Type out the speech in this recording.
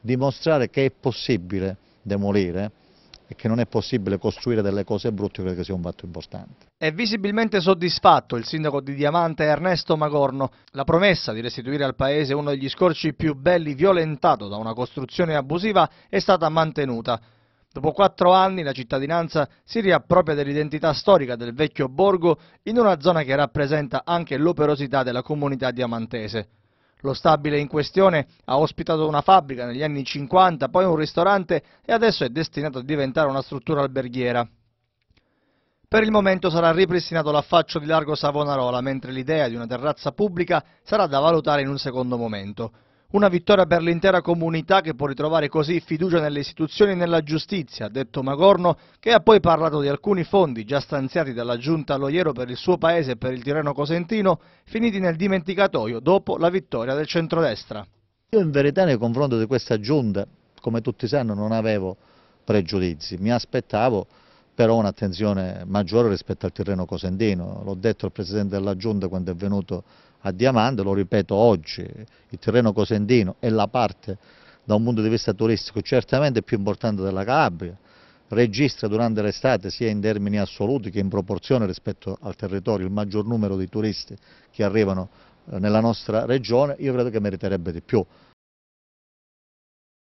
dimostrare che è possibile demolire e che non è possibile costruire delle cose brutte credo che sia un fatto importante. È visibilmente soddisfatto il sindaco di Diamante Ernesto Magorno. La promessa di restituire al paese uno degli scorci più belli violentato da una costruzione abusiva è stata mantenuta. Dopo quattro anni la cittadinanza si riappropria dell'identità storica del vecchio borgo in una zona che rappresenta anche l'operosità della comunità diamantese. Lo stabile in questione ha ospitato una fabbrica negli anni 50, poi un ristorante e adesso è destinato a diventare una struttura alberghiera. Per il momento sarà ripristinato l'affaccio di Largo Savonarola, mentre l'idea di una terrazza pubblica sarà da valutare in un secondo momento. Una vittoria per l'intera comunità che può ritrovare così fiducia nelle istituzioni e nella giustizia, ha detto Magorno, che ha poi parlato di alcuni fondi già stanziati dalla giunta Loiero per il suo paese e per il Tirreno Cosentino, finiti nel dimenticatoio dopo la vittoria del centrodestra. Io in verità nei confronti di questa giunta, come tutti sanno, non avevo pregiudizi, mi aspettavo però un'attenzione maggiore rispetto al Tirreno Cosentino, l'ho detto al Presidente della Giunta quando è venuto a Diamante, lo ripeto oggi, il terreno cosentino è la parte da un punto di vista turistico certamente più importante della Calabria, registra durante l'estate sia in termini assoluti che in proporzione rispetto al territorio il maggior numero di turisti che arrivano eh, nella nostra regione, io credo che meriterebbe di più.